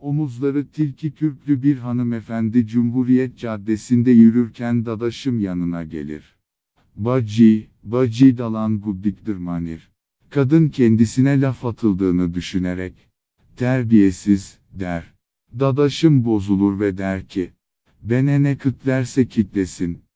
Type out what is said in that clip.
Omuzları tilki kürklü bir hanımefendi Cumhuriyet Caddesi'nde yürürken dadaşım yanına gelir. Bacı, bacı dalan manir. Kadın kendisine laf atıldığını düşünerek, terbiyesiz, der. Dadaşım bozulur ve der ki, benene kütlerse kitlesin.